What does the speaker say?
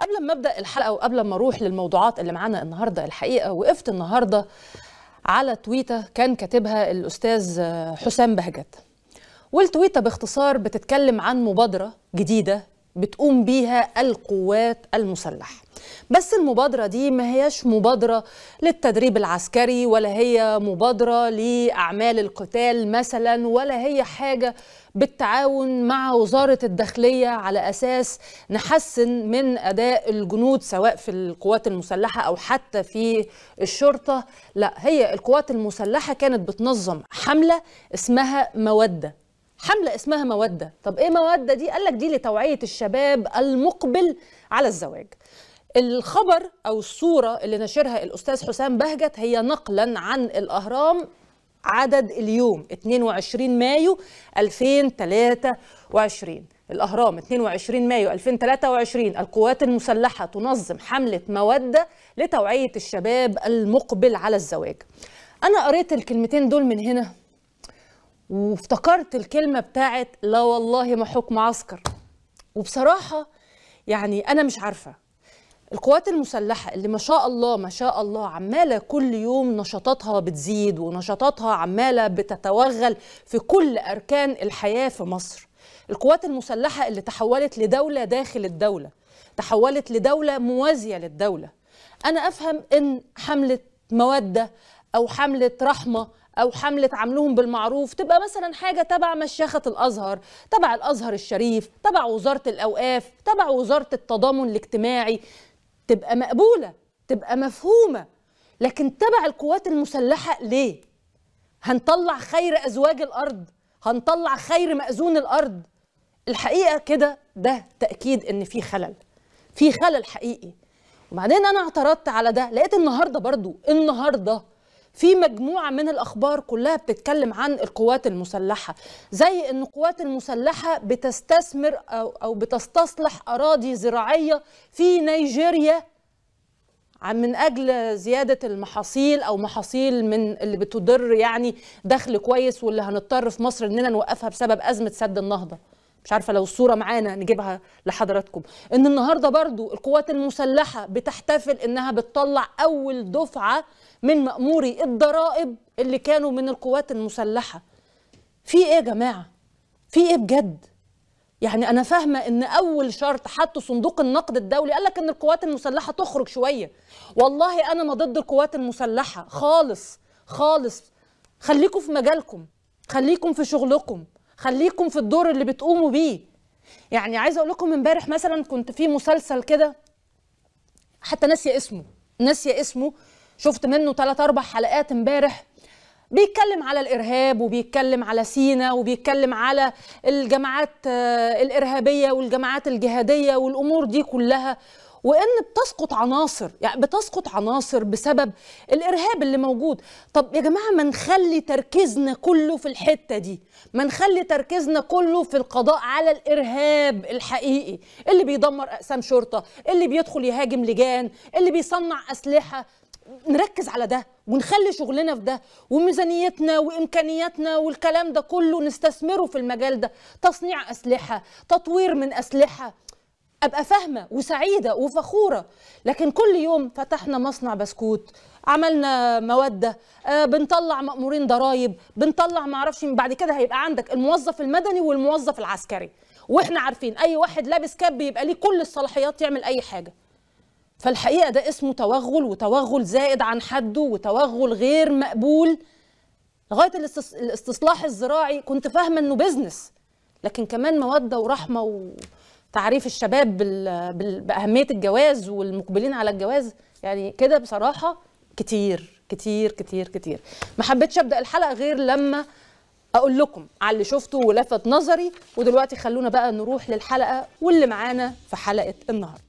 قبل ما ابدا الحلقه وقبل ما اروح للموضوعات اللي معانا النهارده الحقيقه وقفت النهارده على تويته كان كاتبها الاستاذ حسام بهجت والتويته باختصار بتتكلم عن مبادره جديده بتقوم بيها القوات المسلحة بس المبادرة دي ما هياش مبادرة للتدريب العسكري ولا هي مبادرة لأعمال القتال مثلا ولا هي حاجة بالتعاون مع وزارة الداخلية على أساس نحسن من أداء الجنود سواء في القوات المسلحة أو حتى في الشرطة لا هي القوات المسلحة كانت بتنظم حملة اسمها مودة حمله اسمها موده طب ايه موده دي قال لك دي لتوعيه الشباب المقبل على الزواج الخبر او الصوره اللي نشرها الاستاذ حسام بهجت هي نقلا عن الاهرام عدد اليوم 22 مايو 2023 الأهرام 22 مايو 2023 القوات المسلحة تنظم حملة مودة لتوعية الشباب المقبل على الزواج أنا قريت الكلمتين دول من هنا وافتكرت الكلمة بتاعت لا والله ما حكم عسكر وبصراحة يعني أنا مش عارفة القوات المسلحة اللي ما شاء الله ما شاء الله عمالة كل يوم نشاطاتها بتزيد ونشاطاتها عمالة بتتوغل في كل أركان الحياة في مصر القوات المسلحة اللي تحولت لدولة داخل الدولة تحولت لدولة موازية للدولة أنا أفهم إن حملة مودة أو حملة رحمة او حمله عاملهم بالمعروف تبقى مثلا حاجه تبع مشيخه الازهر تبع الازهر الشريف تبع وزاره الاوقاف تبع وزاره التضامن الاجتماعي تبقى مقبوله تبقى مفهومه لكن تبع القوات المسلحه ليه هنطلع خير ازواج الارض هنطلع خير مأذون الارض الحقيقه كده ده تاكيد ان في خلل في خلل حقيقي وبعدين انا اعترضت على ده لقيت النهارده برضو النهارده في مجموعه من الاخبار كلها بتتكلم عن القوات المسلحه زي ان القوات المسلحه بتستثمر او او بتستصلح اراضي زراعيه في نيجيريا من اجل زياده المحاصيل او محاصيل من اللي بتضر يعني دخل كويس واللي هنضطر في مصر اننا نوقفها بسبب ازمه سد النهضه مش عارفه لو الصوره معانا نجيبها لحضراتكم ان النهارده برضو القوات المسلحه بتحتفل انها بتطلع اول دفعه من ماموري الضرائب اللي كانوا من القوات المسلحه في ايه يا جماعه في ايه بجد يعني انا فاهمه ان اول شرط حطه صندوق النقد الدولي قال لك ان القوات المسلحه تخرج شويه والله انا ما ضد القوات المسلحه خالص خالص خليكم في مجالكم خليكم في شغلكم خليكم في الدور اللي بتقوموا بيه يعني عايزه اقول لكم امبارح مثلا كنت في مسلسل كده حتى ناسيه اسمه ناسيه اسمه شفت منه ثلاث اربع حلقات امبارح بيتكلم على الارهاب وبيتكلم على سينا وبيتكلم على الجماعات آه، الارهابيه والجماعات الجهاديه والامور دي كلها وان بتسقط عناصر يعني بتسقط عناصر بسبب الارهاب اللي موجود طب يا جماعه ما نخلي تركيزنا كله في الحته دي ما نخلي تركيزنا كله في القضاء على الارهاب الحقيقي اللي بيدمر اقسام شرطه اللي بيدخل يهاجم لجان اللي بيصنع اسلحه نركز على ده ونخلي شغلنا في ده وميزانيتنا وامكانياتنا والكلام ده كله نستثمره في المجال ده تصنيع اسلحه تطوير من اسلحه ابقى فاهمه وسعيده وفخوره لكن كل يوم فتحنا مصنع بسكوت عملنا موده آه، بنطلع مامورين ضرايب بنطلع ما اعرفش بعد كده هيبقى عندك الموظف المدني والموظف العسكري واحنا عارفين اي واحد لابس كاب بيبقى ليه كل الصلاحيات يعمل اي حاجه فالحقيقه ده اسمه توغل وتوغل زائد عن حده وتوغل غير مقبول لغايه الاستصلاح الزراعي كنت فاهمه انه بيزنس لكن كمان موده ورحمه و... تعريف الشباب باهميه الجواز والمقبلين على الجواز يعني كده بصراحه كتير كتير كتير كتير ما حبيتش ابدا الحلقه غير لما اقول لكم على اللي شفته ولفت نظري ودلوقتي خلونا بقى نروح للحلقه واللي معانا في حلقه النهارده